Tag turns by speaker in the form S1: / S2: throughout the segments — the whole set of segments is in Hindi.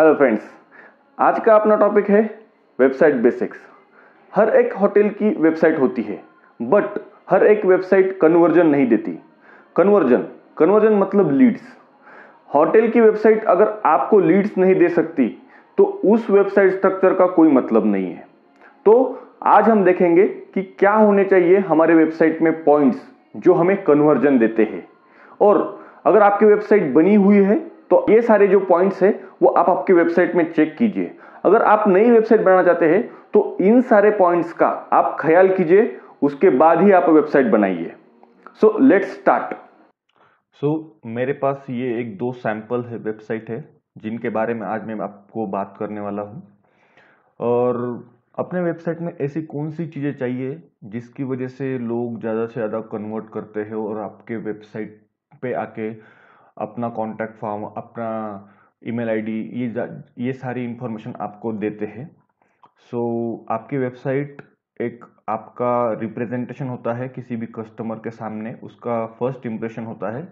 S1: हेलो फ्रेंड्स आज का अपना टॉपिक है वेबसाइट बेसिक्स हर एक होटल की वेबसाइट होती है बट हर एक वेबसाइट कन्वर्जन नहीं देती कन्वर्जन कन्वर्जन मतलब लीड्स होटल की वेबसाइट अगर आपको लीड्स नहीं दे सकती तो उस वेबसाइट स्ट्रक्चर का कोई मतलब नहीं है तो आज हम देखेंगे कि क्या होने चाहिए हमारे वेबसाइट में पॉइंट्स जो हमें कन्वर्जन देते हैं और अगर आपकी वेबसाइट बनी हुई है तो ये सारे जो पॉइंट्स हैं वो आप आपकी वेबसाइट में चेक कीजिए अगर आप नई वेबसाइट बनाना चाहते हैं तो इन सारे पॉइंट्स का आप ख्याल कीजिए उसके बाद ही आप वेबसाइट बनाइए सो लेट स्टार्ट सो मेरे पास ये एक दो सैंपल है वेबसाइट है जिनके बारे में आज मैं आपको बात करने वाला हूँ और अपने वेबसाइट में ऐसी कौन सी चीज़ें चाहिए जिसकी वजह से लोग ज़्यादा से ज़्यादा कन्वर्ट करते हैं और आपके वेबसाइट पे आके अपना कॉन्टैक्ट फॉर्म अपना ईमेल आईडी ये ये सारी इन्फॉर्मेशन आपको देते हैं सो so, आपकी वेबसाइट एक आपका रिप्रेजेंटेशन होता है किसी भी कस्टमर के सामने उसका फर्स्ट इम्प्रेशन होता है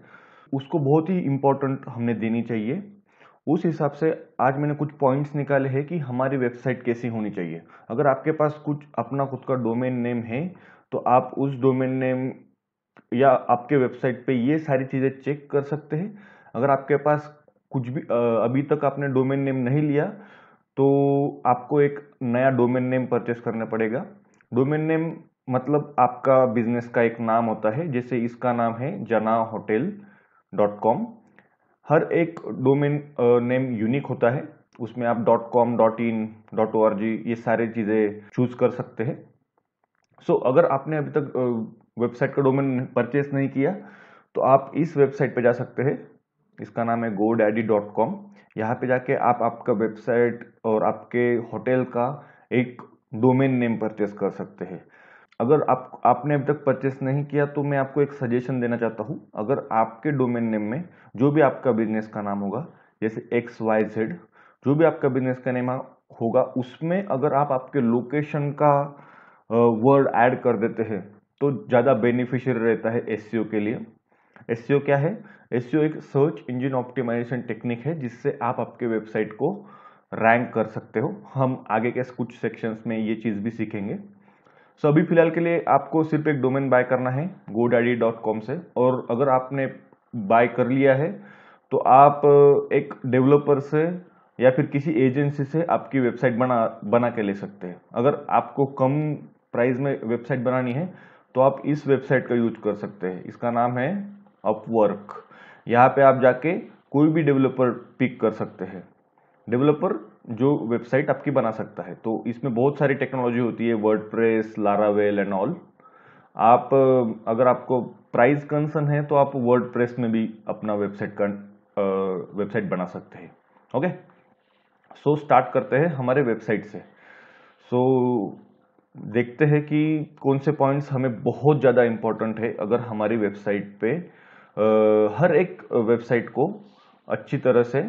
S1: उसको बहुत ही इम्पोर्टेंट हमने देनी चाहिए उस हिसाब से आज मैंने कुछ पॉइंट्स निकाले हैं कि हमारी वेबसाइट कैसी होनी चाहिए अगर आपके पास कुछ अपना खुद का डोमेन नेम है तो आप उस डोमेन नेम या आपके वेबसाइट पे ये सारी चीज़ें चेक कर सकते हैं अगर आपके पास कुछ भी अभी तक आपने डोमेन नेम नहीं लिया तो आपको एक नया डोमेन नेम परचेस करना पड़ेगा डोमेन नेम मतलब आपका बिजनेस का एक नाम होता है जैसे इसका नाम है जना होटेल डॉट कॉम हर एक डोमेन नेम यूनिक होता है उसमें आप dot com dot in dot O ये सारी चीज़ें चूज कर सकते हैं सो so, अगर आपने अभी तक वेबसाइट का डोमेन परचेस नहीं किया तो आप इस वेबसाइट पर जा सकते हैं इसका नाम है गो डैडी डॉट कॉम यहाँ पर जाके आप आपका वेबसाइट और आपके होटल का एक डोमेन नेम परचेस कर सकते हैं अगर आप आपने अब तक परचेस नहीं किया तो मैं आपको एक सजेशन देना चाहता हूँ अगर आपके डोमेन नेम में जो भी आपका बिजनेस का नाम होगा जैसे एक्स वाई जेड जो भी आपका बिजनेस का नेम होगा उसमें अगर आप आपके लोकेशन का वर्ड ऐड कर देते हैं तो ज़्यादा बेनिफिशियल रहता है एस के लिए एस क्या है एस एक सर्च इंजन ऑप्टिमाइजेशन टेक्निक है जिससे आप आपके वेबसाइट को रैंक कर सकते हो हम आगे के कुछ सेक्शंस में ये चीज़ भी सीखेंगे सो अभी फिलहाल के लिए आपको सिर्फ एक डोमेन बाय करना है godaddy.com से और अगर आपने बाय कर लिया है तो आप एक डेवलपर से या फिर किसी एजेंसी से आपकी वेबसाइट बना बना के ले सकते हैं अगर आपको कम प्राइस में वेबसाइट बनानी है तो आप इस वेबसाइट का यूज कर सकते हैं इसका नाम है अपवर्क यहाँ पे आप जाके कोई भी डेवलपर पिक कर सकते हैं डेवलपर जो वेबसाइट आपकी बना सकता है तो इसमें बहुत सारी टेक्नोलॉजी होती है WordPress Laravel and all आप अगर आपको प्राइस कंसर्न है तो आप वर्ड प्रेस में भी अपना वेबसाइट का वेबसाइट बना सकते हैं ओके सो स्टार्ट करते हैं हमारे वेबसाइट से सो so, देखते हैं कि कौन से पॉइंट्स हमें बहुत ज़्यादा इम्पोर्टेंट है अगर हमारी वेबसाइट पे आ, हर एक वेबसाइट को अच्छी तरह से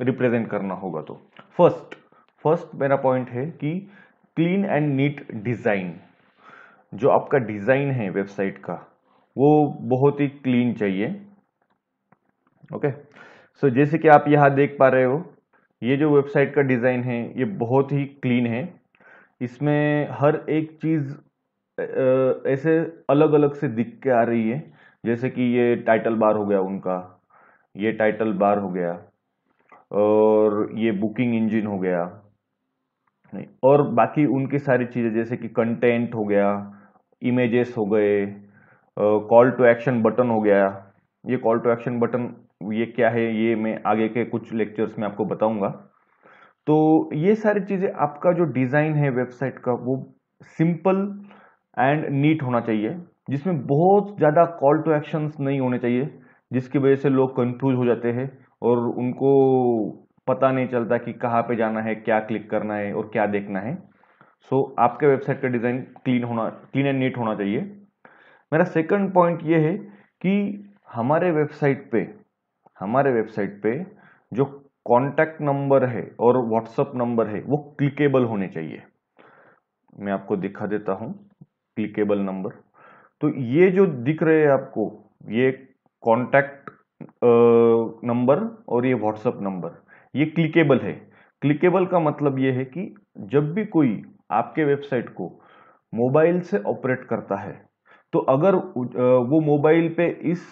S1: रिप्रेजेंट करना होगा तो फर्स्ट फर्स्ट मेरा पॉइंट है कि क्लीन एंड नीट डिज़ाइन जो आपका डिज़ाइन है वेबसाइट का वो बहुत ही क्लीन चाहिए ओके सो जैसे कि आप यहाँ देख पा रहे हो ये जो वेबसाइट का डिज़ाइन है ये बहुत ही क्लीन है इसमें हर एक चीज़ ऐसे अलग अलग से दिख के आ रही है जैसे कि ये टाइटल बार हो गया उनका ये टाइटल बार हो गया और ये बुकिंग इंजन हो गया और बाकी उनकी सारी चीज़ें जैसे कि कंटेंट हो गया इमेजेस हो गए कॉल टू एक्शन बटन हो गया ये कॉल टू एक्शन बटन ये क्या है ये मैं आगे के कुछ लेक्चर्स में आपको बताऊंगा तो ये सारी चीज़ें आपका जो डिज़ाइन है वेबसाइट का वो सिंपल एंड नीट होना चाहिए जिसमें बहुत ज़्यादा कॉल टू एक्शन नहीं होने चाहिए जिसकी वजह से लोग कंफ्यूज हो जाते हैं और उनको पता नहीं चलता कि कहाँ पे जाना है क्या क्लिक करना है और क्या देखना है सो so, आपके वेबसाइट का डिज़ाइन क्लीन होना क्लीन एंड नीट होना चाहिए मेरा सेकंड पॉइंट ये है कि हमारे वेबसाइट पे हमारे वेबसाइट पे जो कॉन्टैक्ट नंबर है और व्हाट्सअप नंबर है वो क्लिकेबल होने चाहिए मैं आपको दिखा देता हूं क्लिकेबल नंबर तो ये जो दिख रहे हैं आपको ये कॉन्टैक्ट नंबर और ये व्हाट्सअप नंबर ये क्लिकेबल है क्लिकेबल का मतलब ये है कि जब भी कोई आपके वेबसाइट को मोबाइल से ऑपरेट करता है तो अगर वो मोबाइल पे इस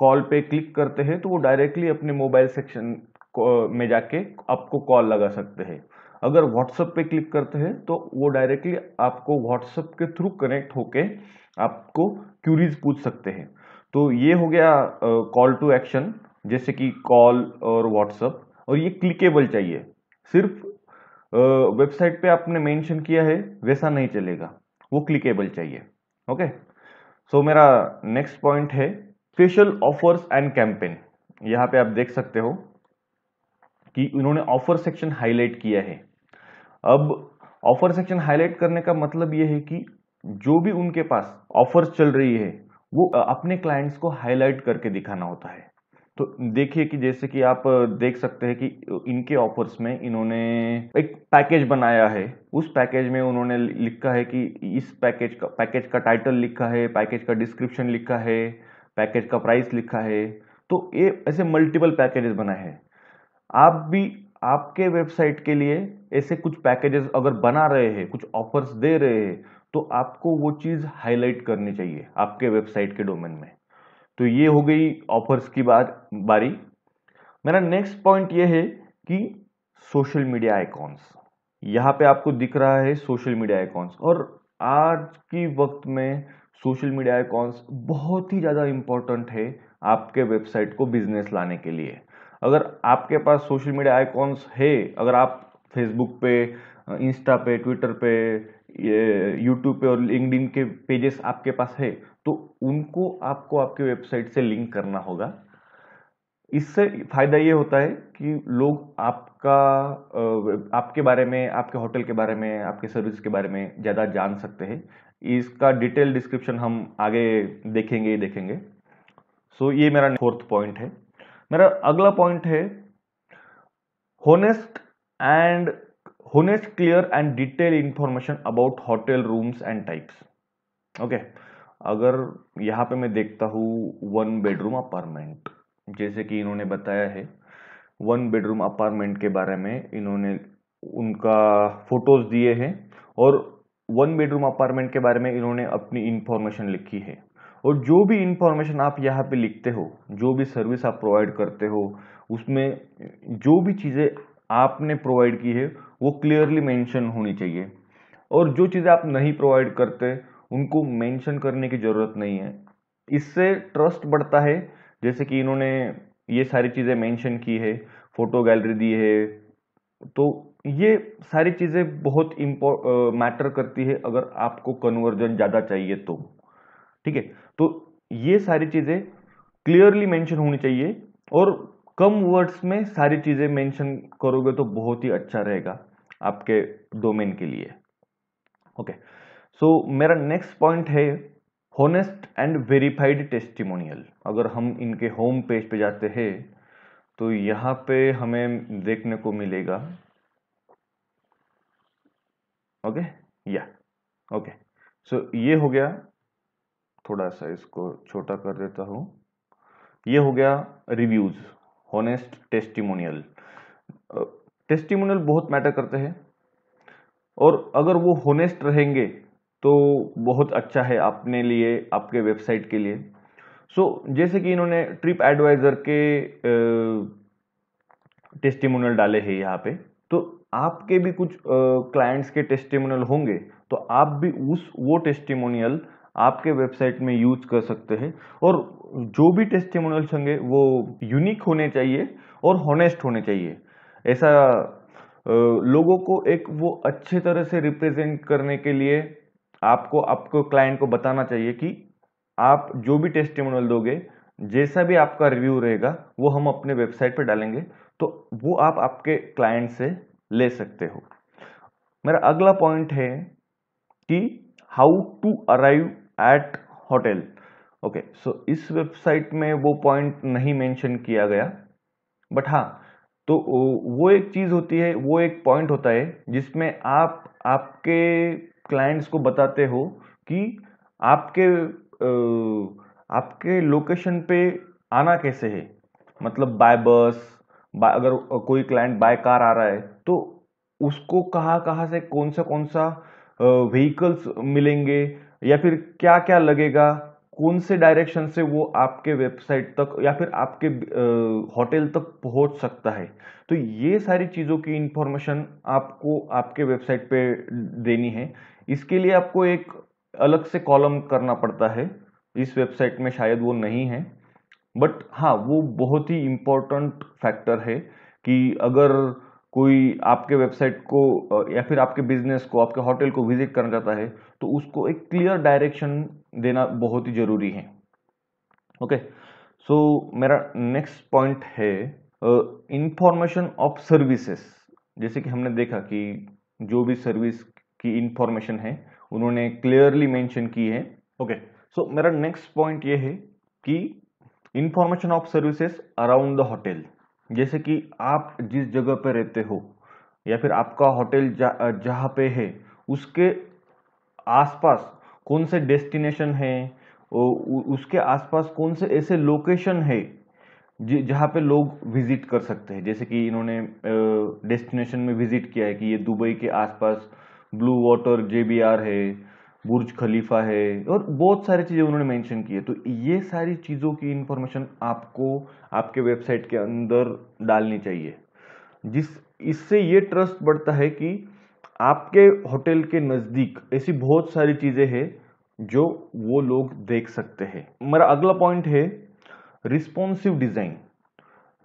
S1: कॉल पे क्लिक करते हैं तो वो डायरेक्टली अपने मोबाइल सेक्शन में जाके आपको कॉल लगा सकते हैं अगर व्हाट्सएप पे क्लिक करते हैं तो वो डायरेक्टली आपको व्हाट्सएप के थ्रू कनेक्ट होके आपको क्यूरीज पूछ सकते हैं तो ये हो गया कॉल टू एक्शन जैसे कि कॉल और व्हाट्सएप और ये क्लिकेबल चाहिए सिर्फ वेबसाइट पे आपने मेंशन किया है वैसा नहीं चलेगा वो क्लिकेबल चाहिए ओके सो so, मेरा नेक्स्ट पॉइंट है स्पेशल ऑफर्स एंड कैंपेन यहाँ पे आप देख सकते हो कि उन्होंने ऑफर सेक्शन हाईलाइट किया है अब ऑफर सेक्शन हाईलाइट करने का मतलब यह है कि जो भी उनके पास ऑफर्स चल रही है वो अपने क्लाइंट्स को हाईलाइट करके दिखाना होता है तो देखिए कि जैसे कि आप देख सकते हैं कि इनके ऑफर्स में इन्होंने एक पैकेज बनाया है उस पैकेज में उन्होंने लिखा है कि इस पैकेज का पैकेज का टाइटल लिखा है पैकेज का डिस्क्रिप्शन लिखा है पैकेज का प्राइस लिखा है तो ये ऐसे मल्टीपल पैकेजेस बनाए हैं आप भी आपके वेबसाइट के लिए ऐसे कुछ पैकेजेस अगर बना रहे हैं कुछ ऑफर्स दे रहे हैं तो आपको वो चीज़ हाईलाइट करनी चाहिए आपके वेबसाइट के डोमेन में तो ये हो गई ऑफर्स की बात बारी मेरा नेक्स्ट पॉइंट ये है कि सोशल मीडिया आइकॉन्स यहाँ पे आपको दिख रहा है सोशल मीडिया आइकॉन्स और आज की वक्त में सोशल मीडिया आइकॉन्स बहुत ही ज़्यादा इंपॉर्टेंट है आपके वेबसाइट को बिजनेस लाने के लिए अगर आपके पास सोशल मीडिया आइकॉन्स है अगर आप फेसबुक पे इंस्टा पे ट्विटर पे यूट्यूब पे और लिंकड के पेजेस आपके पास है तो उनको आपको आपके वेबसाइट से लिंक करना होगा इससे फायदा ये होता है कि लोग आपका आपके बारे में आपके होटल के बारे में आपके सर्विस के बारे में ज़्यादा जान सकते हैं इसका डिटेल डिस्क्रिप्शन हम आगे देखेंगे ही देखेंगे सो so, ये मेरा फोर्थ पॉइंट है मेरा अगला पॉइंट है honest and honest clear and detail information about hotel rooms and types okay अगर यहां पे मैं देखता हूं वन बेडरूम अपार्टमेंट जैसे कि इन्होंने बताया है वन बेडरूम अपार्टमेंट के बारे में इन्होंने उनका फोटोज दिए हैं और वन बेडरूम अपार्टमेंट के बारे में इन्होंने अपनी इंफॉर्मेशन लिखी है और जो भी इंफॉर्मेशन आप यहाँ पे लिखते हो जो भी सर्विस आप प्रोवाइड करते हो उसमें जो भी चीज़ें आपने प्रोवाइड की है वो क्लियरली मेंशन होनी चाहिए और जो चीज़ें आप नहीं प्रोवाइड करते उनको मेंशन करने की ज़रूरत नहीं है इससे ट्रस्ट बढ़ता है जैसे कि इन्होंने ये सारी चीज़ें मेंशन की है फ़ोटो गैलरी दी है तो ये सारी चीज़ें बहुत इम्पो मैटर करती है अगर आपको कन्वर्जन ज़्यादा चाहिए तो ठीक है तो ये सारी चीज़ें क्लियरली मेंशन होनी चाहिए और कम वर्ड्स में सारी चीज़ें मेंशन करोगे तो बहुत ही अच्छा रहेगा आपके डोमेन के लिए ओके सो so, मेरा नेक्स्ट पॉइंट है होनेस्ट एंड वेरीफाइड टेस्टिमोनियल अगर हम इनके होम पेज पे जाते हैं तो यहां पे हमें देखने को मिलेगा ओके या ओके सो ये हो गया थोड़ा सा इसको छोटा कर देता हूँ ये हो गया रिव्यूज होनेस्ट टेस्टिमोनियल टेस्टिमोनियल बहुत मैटर करते हैं और अगर वो होनेस्ट रहेंगे तो बहुत अच्छा है अपने लिए आपके वेबसाइट के लिए सो so, जैसे कि इन्होंने ट्रिप एडवाइज़र के टेस्टिमोनियल डाले हैं यहाँ पे तो आपके भी कुछ क्लाइंट्स के टेस्टिमोनियल होंगे तो आप भी उस वो टेस्टिमोनियल आपके वेबसाइट में यूज कर सकते हैं और जो भी टेस्टिमोनियल्स होंगे वो यूनिक होने चाहिए और हॉनेस्ट होने चाहिए ऐसा लोगों को एक वो अच्छे तरह से रिप्रेजेंट करने के लिए आपको आपको क्लाइंट को बताना चाहिए कि आप जो भी टेस्टिमोनियल दोगे जैसा भी आपका रिव्यू रहेगा वो हम अपने वेबसाइट पर डालेंगे तो वो आप आपके क्लाइंट से ले सकते हो मेरा अगला पॉइंट है कि how to arrive at hotel okay so इस वेबसाइट में वो पॉइंट नहीं मेंशन किया गया बट हाँ तो वो एक चीज़ होती है वो एक पॉइंट होता है जिसमें आप आपके क्लाइंट्स को बताते हो कि आपके आपके लोकेशन पे आना कैसे है मतलब बाय बस बाय अगर कोई क्लाइंट बाय कार आ रहा है तो उसको कहाँ कहाँ से कौन सा कौन सा व्हीकल्स मिलेंगे या फिर क्या क्या लगेगा कौन से डायरेक्शन से वो आपके वेबसाइट तक या फिर आपके होटल तक पहुंच सकता है तो ये सारी चीज़ों की इंफॉर्मेशन आपको आपके वेबसाइट पे देनी है इसके लिए आपको एक अलग से कॉलम करना पड़ता है इस वेबसाइट में शायद वो नहीं है बट हाँ वो बहुत ही इम्पोर्टेंट फैक्टर है कि अगर कोई आपके वेबसाइट को या फिर आपके बिजनेस को आपके होटल को विजिट करना चाहता है तो उसको एक क्लियर डायरेक्शन देना बहुत ही ज़रूरी है ओके सो मेरा नेक्स्ट पॉइंट है इंफॉर्मेशन ऑफ सर्विसेज जैसे कि हमने देखा कि जो भी सर्विस की इंफॉर्मेशन है उन्होंने क्लियरली मेंशन की है ओके okay. सो so, मेरा नेक्स्ट पॉइंट ये है कि information of services around the hotel जैसे कि आप जिस जगह पर रहते हो या फिर आपका होटल जहाँ पे है उसके आसपास कौन से डेस्टिनेशन है उसके आसपास कौन से ऐसे लोकेशन है जहाँ पे लोग विजिट कर सकते हैं जैसे कि इन्होंने डेस्टिनेशन में विजिट किया है कि ये दुबई के आसपास ब्लू वाटर जे है बुर्ज खलीफा है और बहुत सारी चीज़ें उन्होंने मेंशन की है तो ये सारी चीज़ों की इन्फॉर्मेशन आपको आपके वेबसाइट के अंदर डालनी चाहिए जिस इससे ये ट्रस्ट बढ़ता है कि आपके होटल के नज़दीक ऐसी बहुत सारी चीज़ें हैं जो वो लोग देख सकते हैं मेरा अगला पॉइंट है रिस्पॉन्सिव डिज़ाइन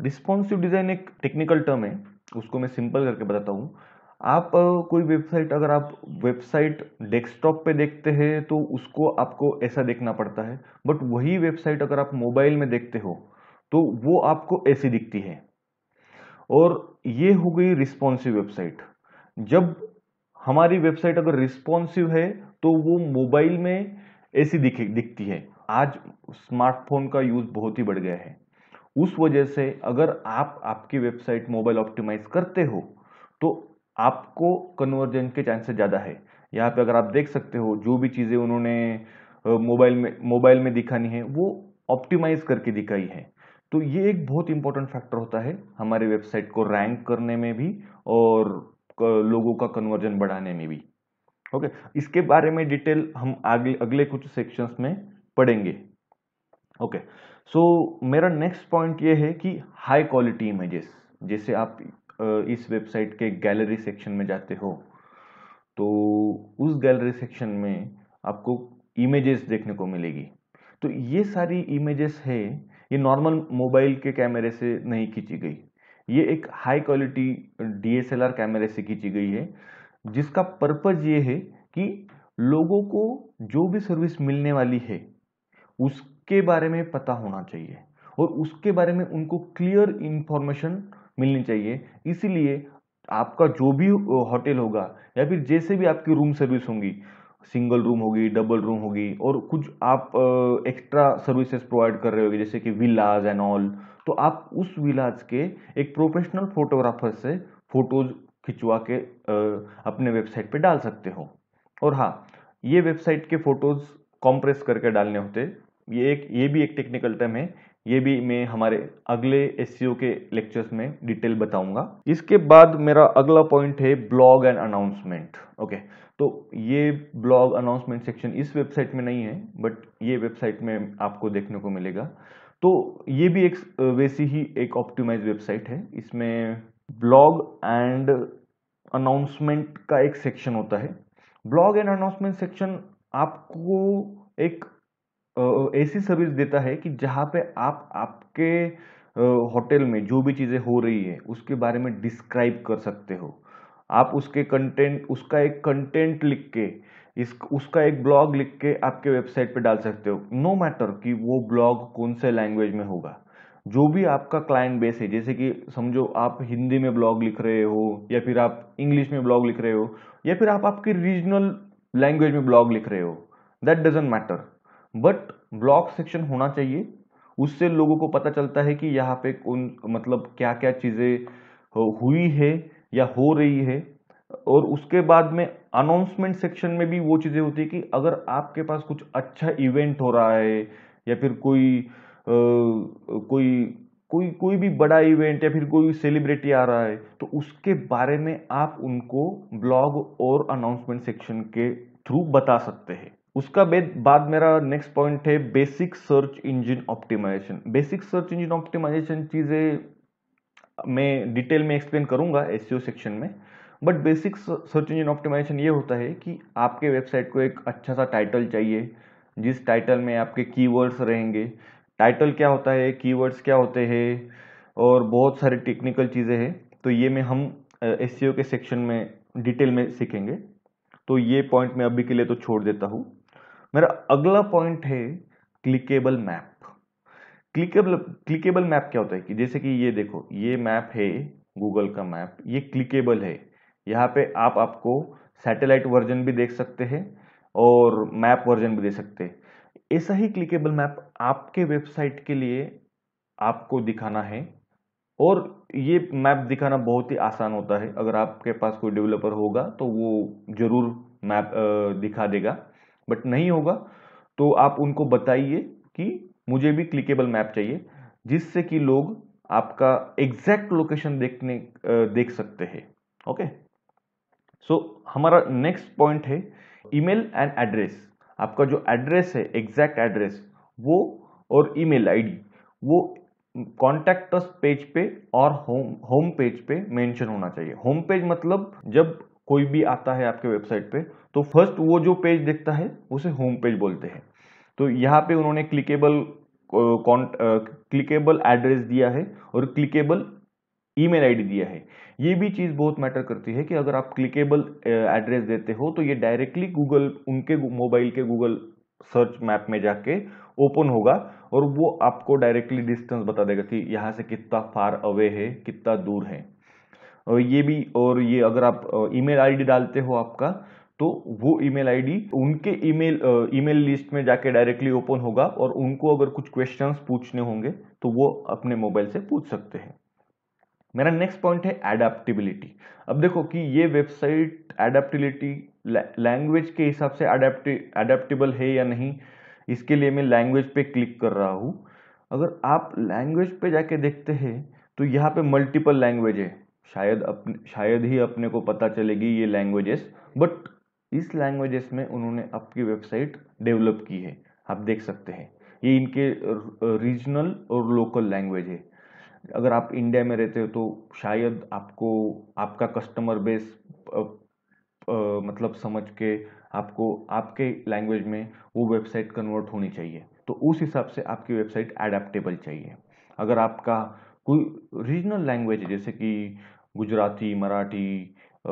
S1: रिस्पॉन्सिव डिज़ाइन एक टेक्निकल टर्म है उसको मैं सिंपल करके बताता हूँ आप कोई वेबसाइट अगर आप वेबसाइट डेस्कटॉप पे देखते हैं तो उसको आपको ऐसा देखना पड़ता है बट वही वेबसाइट अगर आप मोबाइल में देखते हो तो वो आपको ऐसी दिखती है और ये हो गई रिस्पॉन्सिव वेबसाइट जब हमारी वेबसाइट अगर रिस्पॉन्सिव है तो वो मोबाइल में ऐसी दिखे दिखती है आज स्मार्टफोन का यूज़ बहुत ही बढ़ गया है उस वजह से अगर आप आपकी वेबसाइट मोबाइल ऑप्टिमाइज करते हो तो आपको कन्वर्जन के चांसेस ज़्यादा है यहाँ पे अगर आप देख सकते हो जो भी चीज़ें उन्होंने मोबाइल में मोबाइल में दिखानी है वो ऑप्टिमाइज करके दिखाई है तो ये एक बहुत इंपॉर्टेंट फैक्टर होता है हमारे वेबसाइट को रैंक करने में भी और लोगों का कन्वर्जन बढ़ाने में भी ओके इसके बारे में डिटेल हम आगे अगले कुछ सेक्शंस में पढ़ेंगे ओके सो मेरा नेक्स्ट पॉइंट ये है कि हाई क्वालिटी इमेजेस जैसे आप इस वेबसाइट के गैलरी सेक्शन में जाते हो तो उस गैलरी सेक्शन में आपको इमेजेस देखने को मिलेगी तो ये सारी इमेजेस है ये नॉर्मल मोबाइल के कैमरे से नहीं खींची गई ये एक हाई क्वालिटी डीएसएलआर कैमरे से खींची गई है जिसका पर्पज ये है कि लोगों को जो भी सर्विस मिलने वाली है उसके बारे में पता होना चाहिए और उसके बारे में उनको क्लियर इन्फॉर्मेशन मिलनी चाहिए इसीलिए आपका जो भी होटल होगा या फिर जैसे भी आपकी रूम सर्विस होंगी सिंगल रूम होगी डबल रूम होगी और कुछ आप एक्स्ट्रा सर्विसेज प्रोवाइड कर रहे होगे जैसे कि विलाज एंड ऑल तो आप उस विलाज के एक प्रोफेशनल फोटोग्राफर से फोटोज खिंचवा के अपने वेबसाइट पे डाल सकते हो और हाँ ये वेबसाइट के फोटोज कॉम्प्रेस करके डालने होते ये एक ये भी एक टेक्निकल टर्म है ये भी मैं हमारे अगले एस e के लेक्चर्स में डिटेल बताऊंगा इसके बाद मेरा अगला पॉइंट है ब्लॉग एंड अनाउंसमेंट ओके तो ये ब्लॉग अनाउंसमेंट सेक्शन इस वेबसाइट में नहीं है बट ये वेबसाइट में आपको देखने को मिलेगा तो ये भी एक वैसी ही एक ऑप्टिमाइज वेबसाइट है इसमें ब्लॉग एंड अनाउंसमेंट का एक सेक्शन होता है ब्लॉग एंड अनाउंसमेंट सेक्शन आपको एक ऐसी सर्विस देता है कि जहाँ पे आप आपके होटल में जो भी चीज़ें हो रही है उसके बारे में डिस्क्राइब कर सकते हो आप उसके कंटेंट उसका एक कंटेंट लिख के इस उसका एक ब्लॉग लिख के आपके वेबसाइट पे डाल सकते हो नो no मैटर कि वो ब्लॉग कौन से लैंग्वेज में होगा जो भी आपका क्लाइंट बेस है जैसे कि समझो आप हिंदी में ब्लॉग लिख रहे हो या फिर आप इंग्लिश में ब्लॉग लिख रहे हो या फिर आप आपके रीजनल लैंग्वेज में ब्लॉग लिख रहे हो that doesn't matter but blog section होना चाहिए उससे लोगों को पता चलता है कि यहाँ पे उन मतलब क्या क्या चीज़ें हुई है या हो रही है और उसके बाद में अनाउंसमेंट सेक्शन में भी वो चीज़ें होती है कि अगर आपके पास कुछ अच्छा इवेंट हो रहा है या फिर कोई आ, कोई कोई कोई भी बड़ा इवेंट या फिर कोई सेलिब्रिटी आ रहा है तो उसके बारे में आप उनको ब्लॉग और अनाउंसमेंट सेक्शन के थ्रू बता सकते हैं उसका बाद मेरा नेक्स्ट पॉइंट है basic search engine optimisation basic search engine optimisation चीज़ें मैं डिटेल में एक्सप्लेन करूंगा एस सेक्शन e में but basic search engine optimisation ये होता है कि आपके वेबसाइट को एक अच्छा सा टाइटल चाहिए जिस टाइटल में आपके कीवर्ड्स रहेंगे टाइटल क्या होता है कीवर्ड्स क्या होते हैं और बहुत सारी टेक्निकल चीज़ें हैं तो ये मैं हम एस e के सेक्शन में डिटेल में सीखेंगे तो ये पॉइंट मैं अभी के लिए तो छोड़ देता हूँ मेरा अगला पॉइंट है clickable map clickable clickable map क्या होता है कि जैसे कि ये देखो ये मैप है गूगल का मैप ये क्लिकेबल है यहाँ पे आप आपको सैटेलाइट वर्जन भी देख सकते हैं और मैप वर्जन भी दे सकते हैं ऐसा ही क्लिकेबल मैप आपके वेबसाइट के लिए आपको दिखाना है और ये मैप दिखाना बहुत ही आसान होता है अगर आपके पास कोई डेवलपर होगा तो वो जरूर मैप दिखा देगा बट नहीं होगा तो आप उनको बताइए कि मुझे भी क्लिकेबल मैप चाहिए जिससे कि लोग आपका एग्जैक्ट लोकेशन देखने देख सकते हैं ओके सो हमारा नेक्स्ट पॉइंट है ईमेल एंड एड्रेस आपका जो एड्रेस है एग्जैक्ट एड्रेस वो और ईमेल आईडी वो कॉन्टैक्ट पेज पे और होम होम पेज पे मेंशन होना चाहिए होम पेज मतलब जब कोई भी आता है आपके वेबसाइट पे तो फर्स्ट वो जो पेज देखता है उसे होम पेज बोलते हैं तो यहाँ पे उन्होंने क्लिकेबल क्लिकेबल एड्रेस दिया है और क्लिकेबल ईमेल आईडी दिया है ये भी चीज़ बहुत मैटर करती है कि अगर आप क्लिकेबल एड्रेस देते हो तो ये डायरेक्टली गूगल उनके मोबाइल के गूगल सर्च मैप में जाके ओपन होगा और वो आपको डायरेक्टली डिस्टेंस बता देगा कि यहाँ से कितना फार अवे है कितना दूर है ये भी और ये अगर आप ईमेल आईडी डालते हो आपका तो वो ईमेल आईडी उनके ईमेल ईमेल लिस्ट में जाके डायरेक्टली ओपन होगा और उनको अगर कुछ क्वेश्चंस पूछने होंगे तो वो अपने मोबाइल से पूछ सकते हैं मेरा नेक्स्ट पॉइंट है एडेप्टिबिलिटी अब देखो कि ये वेबसाइट एडेप्टिलिटी लैंग्वेज के हिसाब से अडेप्टिबल है या नहीं इसके लिए मैं लैंग्वेज पे क्लिक कर रहा हूँ अगर आप लैंग्वेज पे जाके देखते हैं तो यहाँ पे मल्टीपल लैंग्वेज है शायद अपने शायद ही अपने को पता चलेगी ये लैंग्वेजेस बट इस लैंग्वेजेस में उन्होंने आपकी वेबसाइट डेवलप की है आप देख सकते हैं ये इनके रीजनल और लोकल लैंग्वेज है अगर आप इंडिया में रहते हो तो शायद आपको आपका कस्टमर बेस मतलब समझ के आपको आपके लैंग्वेज में वो वेबसाइट कन्वर्ट होनी चाहिए तो उस हिसाब से आपकी वेबसाइट एडेप्टेबल चाहिए अगर आपका कोई रीजनल लैंग्वेज जैसे कि गुजराती मराठी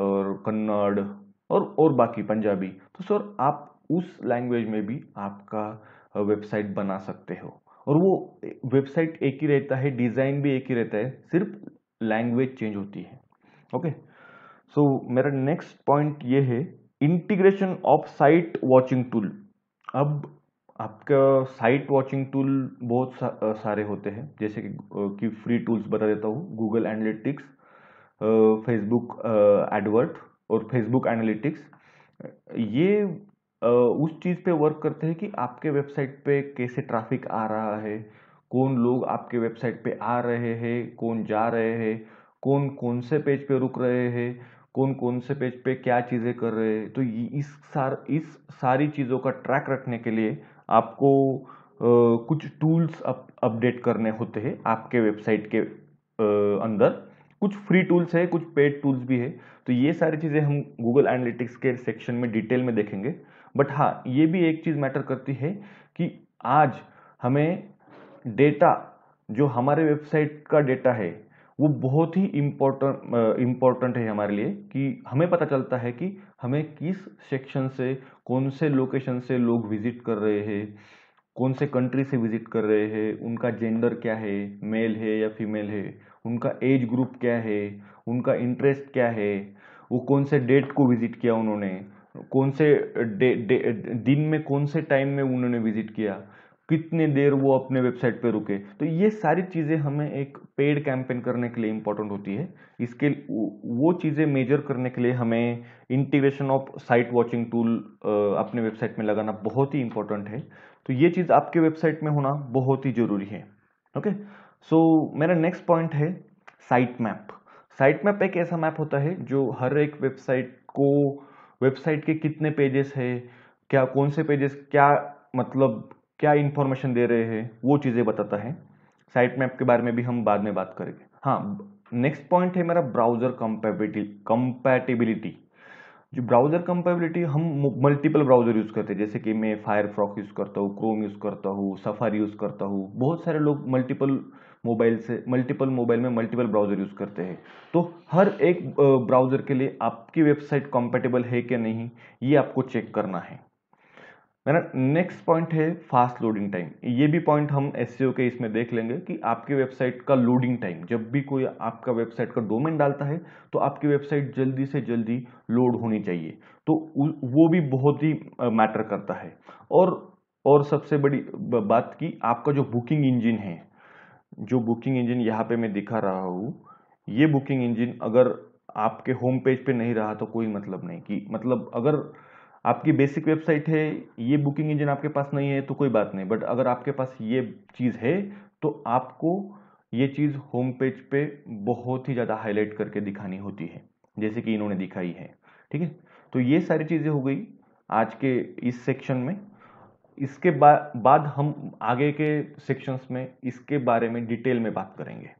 S1: और कन्नड़ और और बाकी पंजाबी तो सर आप उस लैंग्वेज में भी आपका वेबसाइट बना सकते हो और वो वेबसाइट एक ही रहता है डिज़ाइन भी एक ही रहता है सिर्फ लैंग्वेज चेंज होती है ओके सो so, मेरा नेक्स्ट पॉइंट ये है integration of site watching tool अब आपका साइट वॉचिंग टूल बहुत सा, सारे होते हैं जैसे कि, कि फ्री टूल्स बता देता हूँ गूगल एनालिटिक्स फेसबुक एडवर्ट और फेसबुक एनालिटिक्स ये उस चीज़ पे वर्क करते हैं कि आपके वेबसाइट पे कैसे ट्रैफिक आ रहा है कौन लोग आपके वेबसाइट पे आ रहे हैं कौन जा रहे हैं कौन कौन से पेज पे रुक रहे हैं कौन कौन से पेज पे क्या चीज़ें कर रहे हैं तो इस सार इस सारी चीज़ों का ट्रैक रखने के लिए आपको कुछ टूल्स अपडेट करने होते हैं आपके वेबसाइट के अंदर कुछ फ्री टूल्स है कुछ पेड टूल्स भी है तो ये सारी चीज़ें हम गूगल एनालिटिक्स के सेक्शन में डिटेल में देखेंगे बट हाँ ये भी एक चीज़ मैटर करती है कि आज हमें डेटा जो हमारे वेबसाइट का डेटा है वो बहुत ही इम्पोर्टेंट इम्पोर्टेंट है हमारे लिए कि हमें पता चलता है कि हमें किस सेक्शन से कौन से लोकेशन से लोग विजिट कर रहे हैं कौन से कंट्री से विज़िट कर रहे हैं उनका जेंडर क्या है मेल है या फीमेल है उनका एज ग्रुप क्या है उनका इंटरेस्ट क्या है वो कौन से डेट को विज़िट किया उन्होंने कौन से डे, डे, दिन में कौन से टाइम में उन्होंने विज़िट किया कितने देर वो अपने वेबसाइट पर रुके तो ये सारी चीज़ें हमें एक पेड कैंपेन करने के लिए इम्पोर्टेंट होती है इसके वो चीज़ें मेजर करने के लिए हमें integration of site watching tool अपने वेबसाइट में लगाना बहुत ही इम्पोर्टेंट है तो ये चीज़ आपके वेबसाइट में होना बहुत ही ज़रूरी है ओके सो so, मेरा नेक्स्ट पॉइंट है साइट मैप साइट मैप एक ऐसा मैप होता है जो हर एक वेबसाइट को वेबसाइट के कितने पेजेस है क्या कौन से पेजेस क्या मतलब क्या इन्फॉर्मेशन दे रहे हैं वो चीज़ें बताता है साइट मैप के बारे में भी हम बाद में बात करेंगे हाँ नेक्स्ट पॉइंट है मेरा ब्राउजर कंपेबिलिटी कंपैटिबिलिटी जो ब्राउज़र कंपेबिलिटी हम मल्टीपल ब्राउज़र यूज़ करते हैं जैसे कि मैं फायरफ्रॉक यूज़ करता हूँ क्रोम यूज़ करता हूँ सफारी यूज़ करता हूँ बहुत सारे लोग मल्टीपल मोबाइल से मल्टीपल मोबाइल में मल्टीपल ब्राउज़र यूज़ करते हैं तो हर एक ब्राउज़र के लिए आपकी वेबसाइट कॉम्पेटेबल है कि नहीं ये आपको चेक करना है मेरा नेक्स्ट पॉइंट है फास्ट लोडिंग टाइम ये भी पॉइंट हम एस e के इसमें देख लेंगे कि आपके वेबसाइट का लोडिंग टाइम जब भी कोई आपका वेबसाइट का डोमेन डालता है तो आपकी वेबसाइट जल्दी से जल्दी लोड होनी चाहिए तो वो भी बहुत ही मैटर करता है और और सबसे बड़ी बात की आपका जो बुकिंग इंजिन है जो बुकिंग इंजन यहाँ पे मैं दिखा रहा हूँ ये बुकिंग इंजिन अगर आपके होम पेज पे नहीं रहा तो कोई मतलब नहीं कि मतलब अगर आपकी बेसिक वेबसाइट है ये बुकिंग इंजन आपके पास नहीं है तो कोई बात नहीं बट अगर आपके पास ये चीज़ है तो आपको ये चीज़ होम पेज पे बहुत ही ज़्यादा हाईलाइट करके दिखानी होती है जैसे कि इन्होंने दिखाई है ठीक है तो ये सारी चीज़ें हो गई आज के इस सेक्शन में इसके बा, बाद हम आगे के सेक्शंस में इसके बारे में डिटेल में बात करेंगे